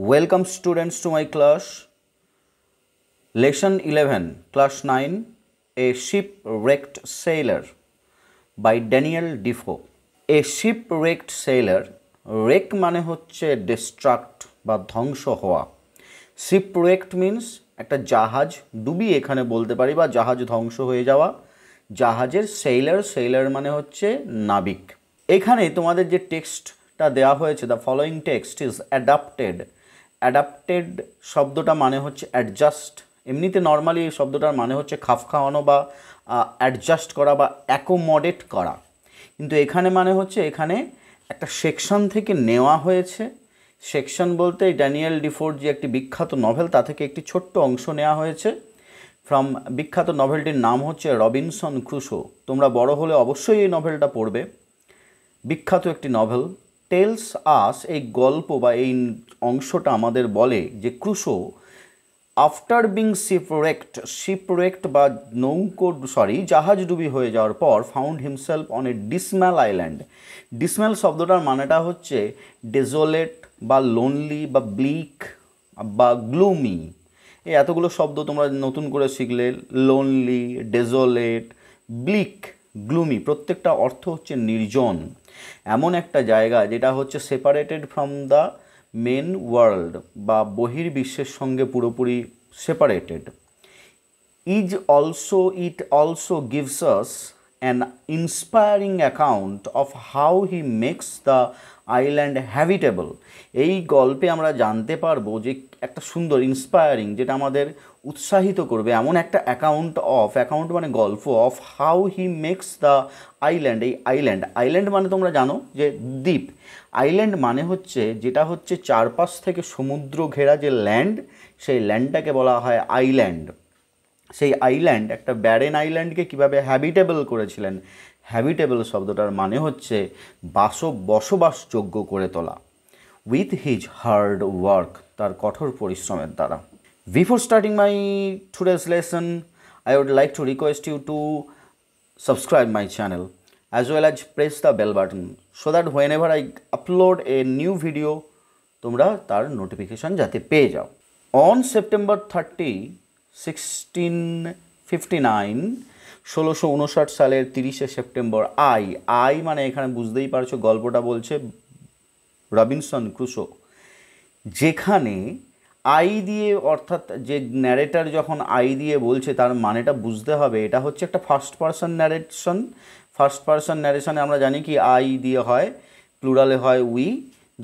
Welcome students to my class. Lesson 11, Class 9, A Shipwrecked Sailor by Daniel Defoe. A shipwrecked sailor, wreck মানে হচ্ছে distract বা ধ্বংস হওয়া শিপওয়েক্ট means একটা জাহাজ ডুবি এখানে বলতে পারি বা জাহাজ ধ্বংস হয়ে যাওয়া জাহাজের সেইলার সেইলার মানে হচ্ছে নাবিক এখানে তোমাদের যে টেক্সটটা দেওয়া হয়েছে the following text is adapted adapted শব্দটা মানে হচ্ছে অ্যাডজাস্ট এমনিতে নর্মালি এই শব্দটার মানে হচ্ছে খাপ খাওয়ানো বা অ্যাডজাস্ট করা বা অ্যাকোমোডেট করা কিন্তু এখানে মানে হচ্ছে এখানে একটা সেকশন থেকে নেওয়া হয়েছে সেকশন বলতে ড্যানিয়েল ডিফোর যে একটি বিখ্যাত নভেল তা থেকে একটি ছোট্ট অংশ নেওয়া হয়েছে ফ্রম বিখ্যাত নভেলটির নাম হচ্ছে রবিনসন ক্রুশো তোমরা বড় হলে অবশ্যই এই নভেলটা পড়বে বিখ্যাত একটি নভেল টেলস আস এই গল্প বা এই অংশটা আমাদের বলে যে Crusoe after being shipwrecked shipwrecked বা নৌকো সরি জাহাজডুবি হয়ে যাওয়ার পর found himself on a dismal island dismal শব্দটার মানেটা হচ্ছে ডেজোলেট বা লোনলি বা ব্লিক বা গ্লুমি এই এতগুলো শব্দ তোমরা নতুন করে শিখলে লোনলি ডেজোলেট ব্লিক গ্লুমি প্রত্যেকটা অর্থ হচ্ছে নির্জন এমন একটা জায়গা যেটা হচ্ছে separated from the main world বা বহির্বিশ্বের সঙ্গে পুরোপুরি separated is also it also gives us an inspiring account of how he makes the island habitable এই গল্পে আমরা জানতে পারবো যে একটা সুন্দর ইন্সপায়ারিং যেটা আমাদের উৎসাহিত করবে এমন একটা অ্যাকাউন্ট অফ অ্যাকাউন্ট মানে গল্প of how he makes the island এই আইল্যান্ড আইল্যান্ড মানে তোমরা জানো যে দ্বীপ আইল্যান্ড মানে হচ্ছে যেটা হচ্ছে চারপাশ থেকে সমুদ্র ঘেরা যে ল্যান্ড সেই ল্যান্ডটাকে বলা হয় আইল্যান্ড সেই আইল্যান্ড একটা ব্যারেন আইল্যান্ডকে কিভাবে হ্যাবিটেবল করেছিলেন হ্যাবিটেবল শব্দটার মানে হচ্ছে বাস বসবাসযোগ্য করে তোলা উইথ হিজ হার্ড ওয়ার্ক তার কঠোর পরিশ্রমের দ্বারা Before starting my today's lesson, I would like to request you to subscribe my channel as well as press the bell button so that whenever I upload a new video, তোমরা তার notification যাতে পেয়ে যাও on September thirty sixteen fifty nine ষোলোশো উনষাট সালের তিরিশে September I I মানে এখানে বুঝতেই পারছো গল্পটা বলছে রবিনসন ক্রুশো যেখানে আই দিয়ে অর্থাৎ যে ন্যারেটার যখন আই দিয়ে বলছে তার মানেটা বুঝতে হবে এটা হচ্ছে একটা first person narration first person ন্যারেশনে আমরা জানি কি আই দিয়ে হয় প্লুরালে হয় উই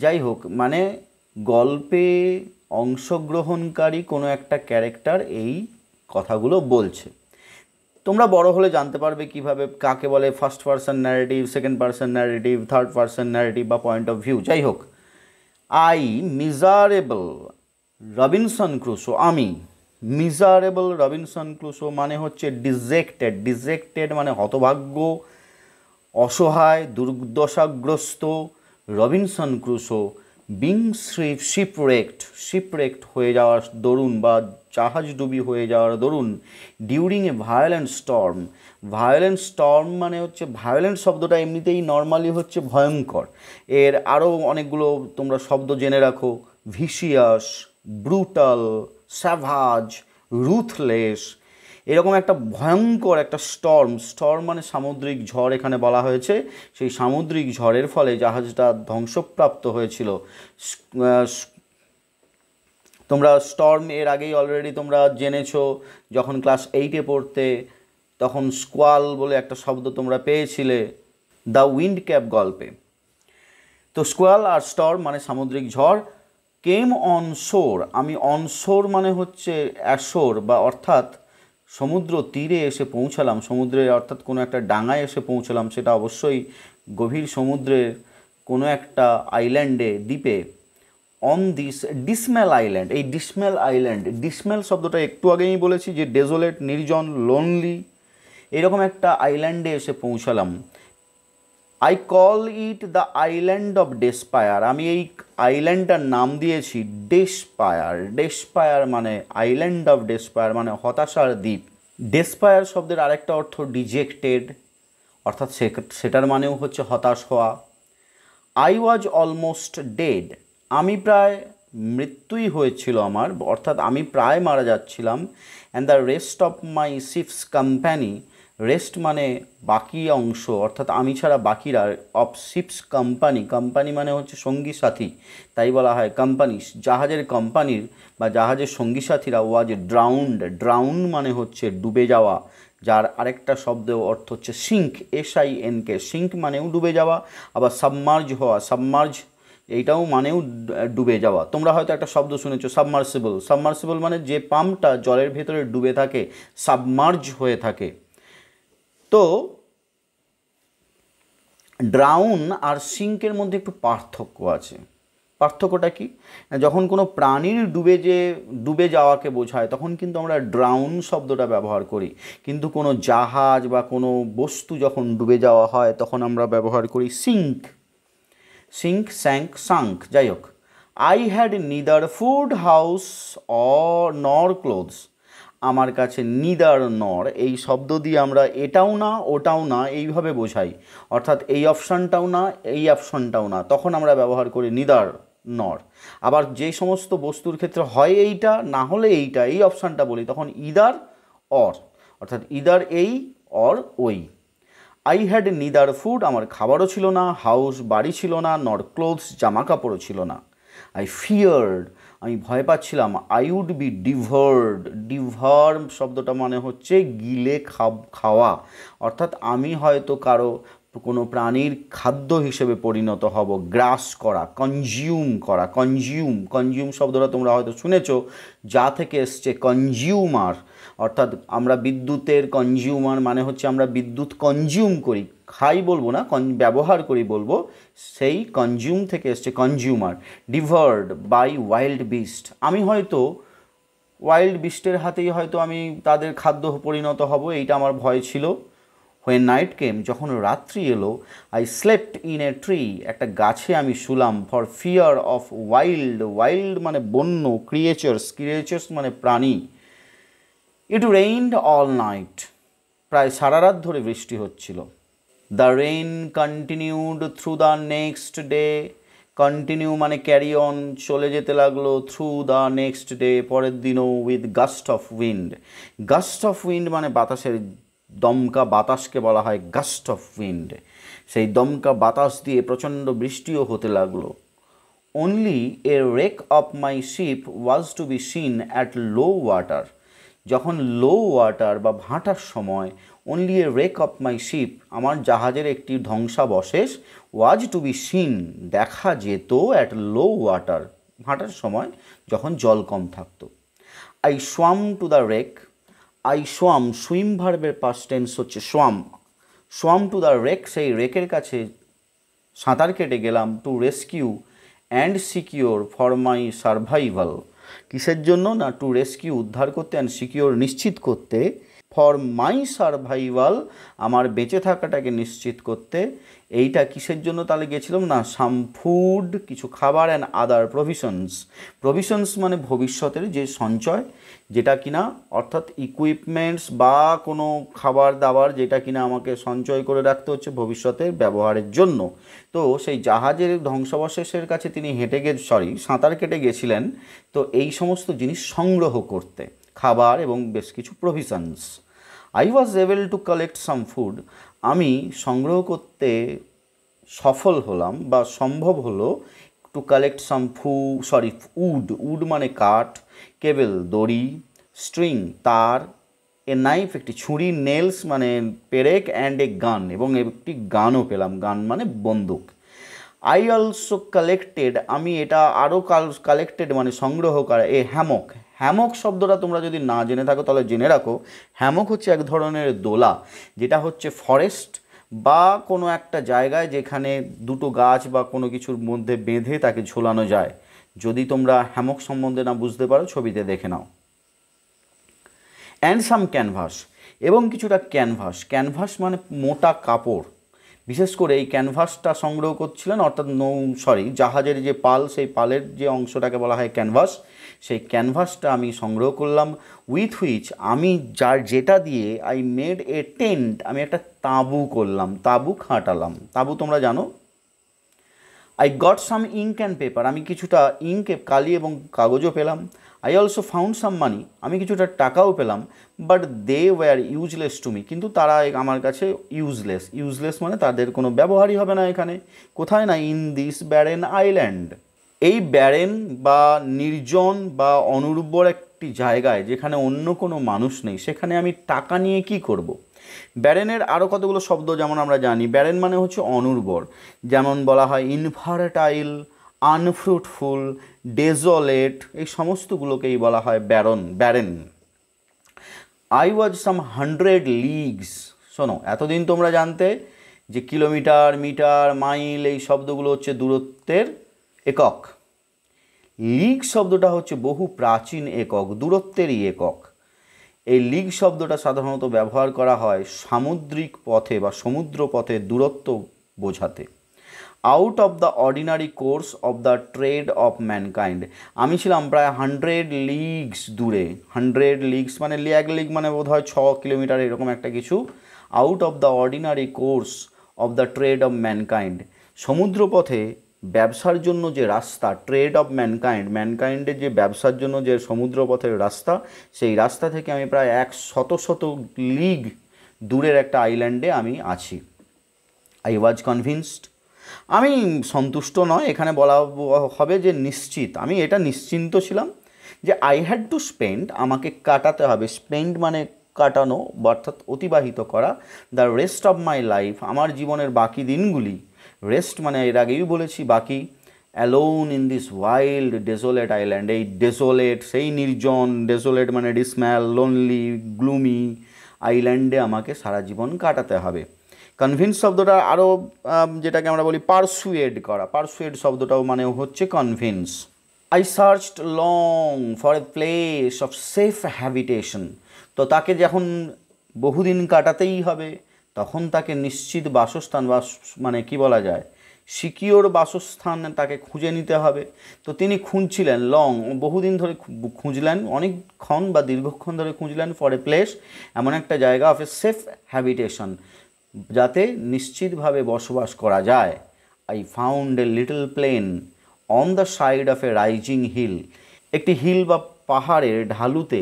যাই হোক মানে গল্পে অংশগ্রহণকারী কোনো একটা ক্যারেক্টার এই কথাগুলো বলছে তোমরা বড় হলে জানতে পারবে কিভাবে কাকে বলে first person narrative second person narrative third person narrative বা পয়েন্ট অফ ভিউ যাই হোক আই মিজারেবল রবিনসন ক্রুসো আমি মিজারেবল রবিনসন ক্রুসো মানে হচ্ছে ডিজেক্টেড ডিজেক্টেড মানে হতভাগ্য অসহায় দুর্দশাগ্রস্ত রবিনসন ক্রুসো বিং শ্রিপ শিপরেক্ট শিপরেক্ট হয়ে যাওয়ার দরুন বা জাহাজ ডুবি হয়ে যাওয়ার দরুন during a violent storm violent storm মানে হচ্ছে ভায়োলেন্ট শব্দটা এমনিতেই নর্মালি হচ্ছে ভয়ঙ্কর এর আরও অনেকগুলো তোমরা শব্দ জেনে রাখো ভিসিয়াস ব্রুটাল স্যাভাজ রুথলেস এরকম একটা ভয়ঙ্কর একটা স্টর্ম স্টর্ম মানে সামুদ্রিক ঝড় এখানে বলা হয়েছে সেই সামুদ্রিক ঝড়ের ফলে জাহাজটা ধ্বংসপ্রাপ্ত হয়েছিল তোমরা স্টর্ম এর আগেই অলরেডি তোমরা জেনেছো যখন ক্লাস এইটে পড়তে তখন স্কোয়াল বলে একটা শব্দ তোমরা পেয়েছিলে দ্য উইন্ড ক্যাপ গল্পে তো স্কোয়াল আর স্টর্ম মানে সামুদ্রিক ঝড় কেম অন সোর আমি অনসোর মানে হচ্ছে অ্যাশোর বা অর্থাৎ সমুদ্র তীরে এসে পৌঁছালাম সমুদ্রে অর্থাৎ কোনো একটা ডাঙায় এসে পৌঁছালাম সেটা অবশ্যই গভীর সমুদ্রের কোনো একটা আইল্যান্ডে দ্বীপে অন দিস ডিসমেল আইল্যান্ড এই ডিসমেল আইল্যান্ড ডিসমেল শব্দটা একটু আগেই বলেছি যে ডেজোলেট নির্জন লোনলি এরকম একটা আইল্যান্ডে এসে পৌঁছালাম I call it the island of despair আমি এই আইল্যান্ডটার নাম দিয়েছি ডেসপায়ার ডেসপায়ার মানে আইল্যান্ড অফ ডেসপায়ার মানে হতাশার দ্বীপ ডেসপায়ার শব্দের আরেকটা অর্থ ডিজেক্টেড অর্থাৎ সেটার মানেও হচ্ছে হতাশ হওয়া আই ওয়াজ অলমোস্ট ডেড আমি প্রায় মৃত্যুই হয়েছিল আমার অর্থাৎ আমি প্রায় মারা যাচ্ছিলাম and the rest of my ship's company rest মানে বাকি অংশ অর্থাৎ আমি ছাড়া বাকিরা অফ শিপস কোম্পানি কোম্পানি মানে হচ্ছে সঙ্গী সাথী তাই বলা হয় কোম্পানি জাহাজের কোম্পানির বা জাহাজের সঙ্গী সাথীরা ওয়াজ ড্রাউন্ড ড্রাউন মানে হচ্ছে ডুবে যাওয়া যার আরেকটা শব্দ অর্থ হচ্ছে sink S I N K sink মানেও ডুবে যাওয়া আবার সাবমার্জ হওয়া সাবমার্জ এইটাও মানেও ডুবে যাওয়া তোমরা হয়তো একটা শব্দ শুনেছো সাবমার্সিবল সাবমার্সিবল মানে যে পাম্পটা জলের ভেতরে ডুবে থাকে সাবমার্জ হয়ে থাকে তো ড্রাউন আর সিঙ্কের মধ্যে একটু পার্থক্য আছে পার্থক্যটা কি যখন কোনো প্রাণীর ডুবে যে ডুবে যাওয়াকে বোঝায় তখন কিন্তু আমরা ড্রাউন শব্দটা ব্যবহার করি কিন্তু কোনো জাহাজ বা কোনো বস্তু যখন ডুবে যাওয়া হয় তখন আমরা ব্যবহার করি সিঙ্ক সিঙ্ক স্যাঙ্ক সাঙ্ক যাই হোক I had neither food house or nor clothes আমার কাছে নিদার নর এই শব্দ দিয়ে আমরা এটাও না ওটাও না এইভাবে বোঝাই অর্থাৎ এই অপশানটাও না এই অপশানটাও না তখন আমরা ব্যবহার করি নিদার নর আবার যে সমস্ত বস্তুর ক্ষেত্রে হয় এইটা না হলে এইটা এই অপশানটা বলি তখন ইদার অর অর্থাৎ ইদার এই অর ওই আই হ্যাড নিদার ফুড আমার খাবারও ছিল না হাউস বাড়ি ছিল না নর ক্লোথস জামা কাপড়ও ছিল না আই ফিয়ার্ড আমি ভয় পাচ্ছিলাম I would be devoured devour শব্দটা মানে হচ্ছে গিলে খাওয়া অর্থাৎ আমি হয়তো কারো কোনো প্রাণীর খাদ্য হিসেবে পরিণত হব গ্রাস করা কনজিউম করা কনজিউম কনজিউম শব্দটা তোমরা হয়তো শুনেছ যা থেকে এসছে কনজিউমার অর্থাৎ আমরা বিদ্যুতের কনজিউমার মানে হচ্ছে আমরা বিদ্যুৎ কনজিউম করি খাই বলবো না ব্যবহার করি বলবো সেই কনজিউম থেকে এসছে consumer devoured by wild beast আমি হয়তো ওয়াইল্ড বিস্টের হাতেই হয়তো আমি তাদের খাদ্য পরিণত হব এইটা আমার ভয় ছিল হোয়েন নাইট কেম যখন রাত্রি এলো I slept in a tree একটা গাছে আমি শুলাম for fear of wild wild মানে বন্য ক্রিয়েচার্স ক্রিয়েচার্স মানে প্রাণী ইট রেইনড অল নাইট প্রায় সারা রাত ধরে বৃষ্টি হচ্ছিল the rain continued through the next day continue মানে ক্যারি অন চলে যেতে লাগলো থ্রু দ্য নেক্সট ডে পরের দিনও with gust of wind gust of wind মানে বাতাসের দমকা বাতাসকে বলা হয় গাস্ট অফ উইন্ড সেই দমকা বাতাস দিয়ে প্রচণ্ড বৃষ্টিও হতে লাগলো only a wreck of my ship was to be seen at low water যখন লো ওয়াটার বা ভাঁটার সময় only a wreck of my ship আমার জাহাজের একটি ধ্বংসাবশেষ ওয়াজ টু বি সিন দেখা যেত অ্যাট লো ওয়াটার ভাঁটার সময় যখন জল কম থাকতো I swam to the wreck I swam swim ভার্বের পাস্ট টেন্স হচ্ছে swam swam to the wreck সেই রেকের কাছে সাঁতার কেটে গেলাম to rescue and secure for my survival কিসের জন্য না টু রেস্কিউ উদ্ধার করতে অ্যান্ড সিকিওর নিশ্চিত করতে ফর মাই সারভাইভাল আমার বেঁচে থাকাটাকে নিশ্চিত করতে এইটা কিসের জন্য তাহলে গেছিলাম না সাম ফুড কিছু খাবার অ্যান্ড আদার প্রভিশনস প্রভিশনস মানে ভবিষ্যতের যে সঞ্চয় যেটা কিনা অর্থাৎ ইকুইপমেন্টস বা কোনো খাবার দাবার যেটা কিনা আমাকে সঞ্চয় করে রাখতে হচ্ছে ভবিষ্যতের ব্যবহারের জন্য তো সেই জাহাজের ধ্বংসাবশেষের কাছে তিনি হেঁটে গে সরি সাঁতার কেটে গেছিলেন তো এই সমস্ত জিনিস সংগ্রহ করতে খাবার এবং বেশ কিছু provisions I was able to collect some food আমি সংগ্রহ করতে সফল হলাম বা সম্ভব হলো টু কালেক্ট সাম ফু সরি উড উড মানে কাঠ কেবেল দড়ি স্ট্রিং তার এ নাইফ একটি ছুরি নেলস মানে পেরেক অ্যান্ড এ গান এবং একটি গানও পেলাম গান মানে বন্দুক আই অলসো কালেক্টেড আমি এটা আরও কাল কালেক্টেড মানে সংগ্রহ করা এ হ্যামক হ্যামক শব্দটা তোমরা যদি না জেনে থাকো তাহলে জেনে রাখো হ্যামক হচ্ছে এক ধরনের দোলা যেটা হচ্ছে ফরেস্ট বা কোনো একটা জায়গায় যেখানে দুটো গাছ বা কোনো কিছুর মধ্যে বেঁধে তাকে ঝোলানো যায় যদি তোমরা হ্যামক সম্বন্ধে না বুঝতে পারো ছবিতে দেখে নাও অ্যান্ড সাম ক্যানভাস এবং কিছুটা ক্যানভাস ক্যানভাস মানে মোটা কাপড় বিশেষ করে এই ক্যানভাসটা সংগ্রহ করছিলেন অর্থাৎ নৌ সরি জাহাজের যে পাল সেই পালের যে অংশটাকে বলা হয় ক্যানভাস সেই ক্যানভাসটা আমি সংগ্রহ করলাম উইথ হুইচ আমি যার যেটা দিয়ে আই মেড এ টেন্ট আমি একটা তাঁবু করলাম তাঁবু খাটালাম তাঁবু তোমরা জানো I got some ink and paper আমি কিছুটা ইঙ্ক কালি এবং কাগজও পেলাম I also found some money আমি কিছুটা টাকাও পেলাম but they were useless to me কিন্তু তারা আমার কাছে ইউজলেস ইউজলেস মানে তাদের কোনো ব্যবহারই হবে না এখানে কোথায় না ইন দিস ব্যারেন আইল্যান্ড এই ব্যারেন বা নির্জন বা অনুর্বর একটি জায়গায় যেখানে অন্য কোনো মানুষ নেই সেখানে আমি টাকা নিয়ে কি করব। ব্যারেনের আরও কতগুলো শব্দ যেমন আমরা জানি ব্যারেন মানে হচ্ছে অনুর্বর যেমন বলা হয় ইনভার্টাইল আনফ্রুটফুল ডেজলেট এই সমস্তগুলোকেই বলা হয় baron barren I was some hundred leagues শোনো এতদিন তোমরা জানতে যে কিলোমিটার মিটার মাইল এই শব্দগুলো হচ্ছে দূরত্বের একক লিগ শব্দটা হচ্ছে বহু প্রাচীন একক দূরত্বেরই একক এই লিগ শব্দটা সাধারণত ব্যবহার করা হয় সামুদ্রিক পথে বা সমুদ্র পথে দূরত্ব বোঝাতে out of the ordinary course of the trade of mankind আমি ছিলাম প্রায় হান্ড্রেড লিগস দূরে হান্ড্রেড লিগস মানে লিয়াগ লিগ মানে বোধ হয় ছ কিলোমিটার এরকম একটা কিছু out of the ordinary course of the trade of mankind সমুদ্রপথে ব্যবসার জন্য যে রাস্তা ট্রেড অফ ম্যানকাইন্ড ম্যানকাইন্ডের যে ব্যবসার জন্য যে সমুদ্রপথের রাস্তা সেই রাস্তা থেকে আমি প্রায় এক শত শত লিগ দূরের একটা আইল্যান্ডে আমি আছি আই ওয়াজ কনভিনসড আমি সন্তুষ্ট নয় এখানে বলা হবে যে নিশ্চিত আমি এটা নিশ্চিন্ত ছিলাম যে আই হ্যাড টু স্পেন্ড আমাকে কাটাতে হবে স্পেন্ড মানে কাটানো অর্থাৎ অতিবাহিত করা the rest of my life আমার জীবনের বাকি দিনগুলি রেস্ট মানে এর আগেই বলেছি বাকি alone in this wild desolate island এই ডেজোলেট সেই নির্জন ডেজোলেট মানে ডিসম্যাল লোনলি গ্লুমি আইল্যান্ডে আমাকে সারা জীবন কাটাতে হবে কনভিন্স শব্দটা আরও যেটাকে আমরা বলি পারসুয়েড করা পারসুয়েড শব্দটাও মানে হচ্ছে convince I searched long for a place of safe habitation তো তাকে যখন বহুদিন কাটাতেই হবে তখন তাকে নিশ্চিত বাসস্থান বা মানে কি বলা যায় সিকিওর বাসস্থান তাকে খুঁজে নিতে হবে তো তিনি খুঁজছিলেন লং বহুদিন ধরে খুঁজলেন অনেকক্ষণ বা দীর্ঘক্ষণ ধরে খুঁজলেন ফর এ প্লেস এমন একটা জায়গা অফ এ সেফ হ্যাবিটেশন যাতে নিশ্চিতভাবে বসবাস করা যায় I found a little plain on the side of a rising hill একটি হিল বা পাহাড়ের ঢালুতে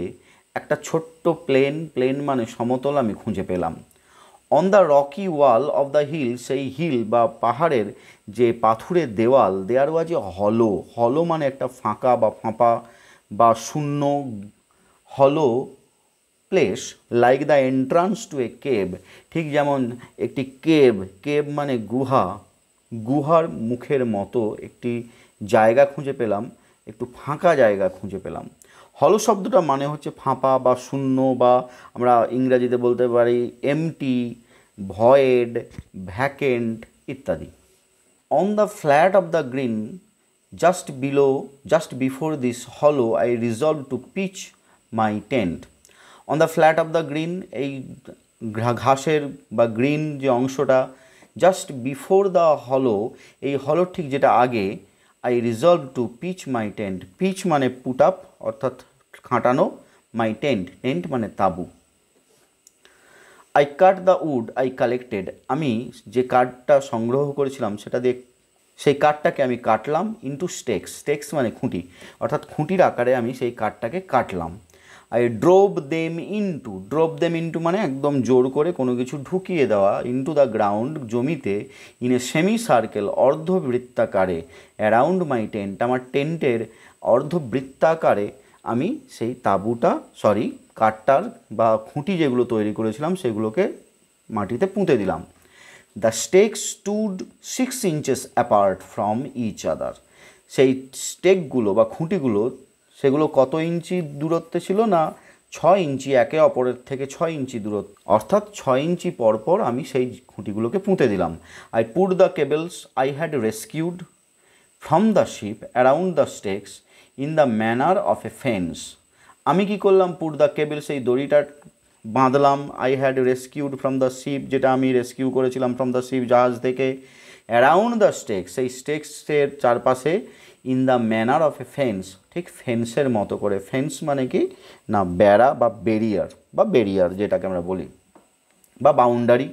একটা ছোট্ট প্লেন প্লেন মানে সমতল আমি খুঁজে পেলাম on the rocky wall of the hill সেই হিল বা পাহাড়ের যে পাথুরের দেওয়াল দেয়ার ওয়াজ এ হলো হলো মানে একটা ফাঁকা বা ফাঁপা বা শূন্য hollow place like the entrance to a cave ঠিক যেমন একটি কেব কেব মানে গুহা গুহার মুখের মতো একটি জায়গা খুঁজে পেলাম একটু ফাঁকা জায়গা খুঁজে পেলাম হলো শব্দটা মানে হচ্ছে ফাঁপা বা শূন্য বা আমরা ইংরাজিতে বলতে পারি এমটি ভয়েড ভ্যাকেন্ট ইত্যাদি on the flat of the green just below just before this hollow I resolved to pitch my tent on the flat of the green এই ঘাসের বা গ্রিন যে অংশটা জাস্ট বিফোর দ্য হলো এই হলো ঠিক যেটা আগে I resolved to pitch my tent pitch মানে পুট আপ অর্থাৎ খাঁটানো মাই টেন্ট টেন্ট মানে তাঁবু I cut the wood I collected আমি যে কাঠটা সংগ্রহ করেছিলাম সেটা দিয়ে সেই কাঠটাকে আমি কাটলাম ইন্টু স্টেক্স স্টেক্স মানে খুঁটি অর্থাৎ খুঁটির আকারে আমি সেই কাঠটাকে কাটলাম I drove them into drove them into মানে একদম জোর করে কোনো কিছু ঢুকিয়ে দেওয়া ইন্টু দ্য গ্রাউন্ড জমিতে ইন এ সেমি সার্কেল অর্ধবৃত্তাকারে অ্যারাউন্ড মাই টেন্ট আমার টেন্টের অর্ধবৃত্তাকারে আমি সেই তাঁবুটা সরি কাটটার বা খুঁটি যেগুলো তৈরি করেছিলাম সেগুলোকে মাটিতে পুঁতে দিলাম the stake stood six inches apart from each other সেই স্টেকগুলো বা খুঁটিগুলো সেগুলো কত ইঞ্চি দূরত্বে ছিল না ছয় ইঞ্চি একে অপরের থেকে ছয় ইঞ্চি দূরত্ব অর্থাৎ ছয় ইঞ্চি পরপর আমি সেই খুঁটিগুলোকে পুঁতে দিলাম I put the cables I had rescued from the ship around the stakes in the manner of a fence আমি কি করলাম পুট দ্য কেবলস এই দড়িটা বাঁধলাম I had rescued from the ship যেটা আমি রেস্কিউ করেছিলাম ফ্রম দ্য শিপ জাহাজ থেকে অ্যারাউন্ড দ্য স্টেক্স সেই স্টেক্সের চারপাশে in the manner of a fence ঠিক ফেন্সের মতো করে ফেন্স মানে কি না বেড়া বা বেরিয়ার বা বেরিয়ার যেটাকে আমরা বলি বা boundary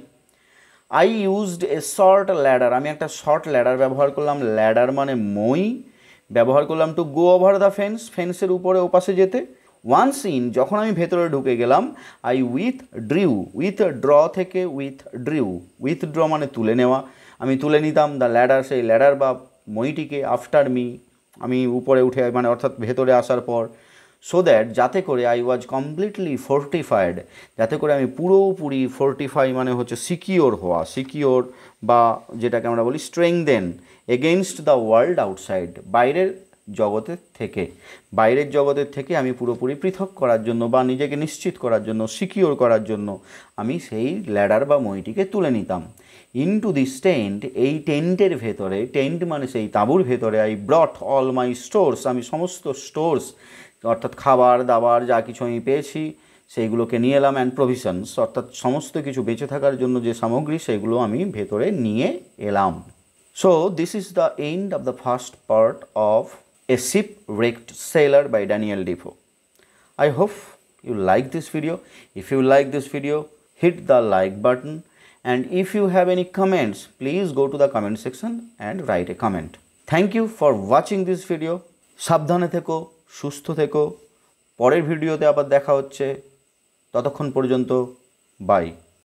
I used a short ladder আমি একটা শর্ট ল্যাডার ব্যবহার করলাম ল্যাডার মানে মই ব্যবহার করলাম to go over the fence ফেন্সের উপরে ওপাশে যেতে ওয়ান্স ইন যখন আমি ভেতরে ঢুকে গেলাম I withdrew withdraw থেকে উইথ ড্রিউ উইথ ড্র মানে তুলে নেওয়া আমি তুলে নিতাম দ্য ল্যাডার সেই ল্যাডার বা মইটিকে আফটার মি আমি উপরে উঠে মানে অর্থাৎ ভেতরে আসার পর সো দ্যাট যাতে করে আই ওয়াজ কমপ্লিটলি ফোর্টিফাইড যাতে করে আমি পুরোপুরি ফোর্টিফাই মানে হচ্ছে সিকিওর হওয়া সিকিওর বা যেটাকে আমরা বলি strengthen against the world outside বাইরের জগতের থেকে বাইরের জগতের থেকে আমি পুরোপুরি পৃথক করার জন্য বা নিজেকে নিশ্চিত করার জন্য সিকিওর করার জন্য আমি সেই ল্যাডার বা মইটিকে তুলে নিতাম ইন্টু দিস টেন্ট এই টেন্টের ভেতরে টেন্ট মানে সেই তাঁবুর ভেতরে I brought all my stores আমি সমস্ত স্টোর্স অর্থাৎ খাবার দাবার যা কিছু আমি পেয়েছি সেইগুলোকে নিয়ে এলাম অ্যান্ড প্রভিশনস অর্থাৎ সমস্ত কিছু বেঁচে থাকার জন্য যে সামগ্রী সেগুলো আমি ভেতরে নিয়ে এলাম so this is the end of the first part of a shipwrecked sailor by Daniel Defoe I hope you like this video if you like this video hit the like button and if you have any comments please go to the comment section and write a comment thank you for watching this video সাবধানে থেকো সুস্থ থেকো পরের ভিডিওতে আবার দেখা হচ্ছে ততক্ষণ পর্যন্ত বাই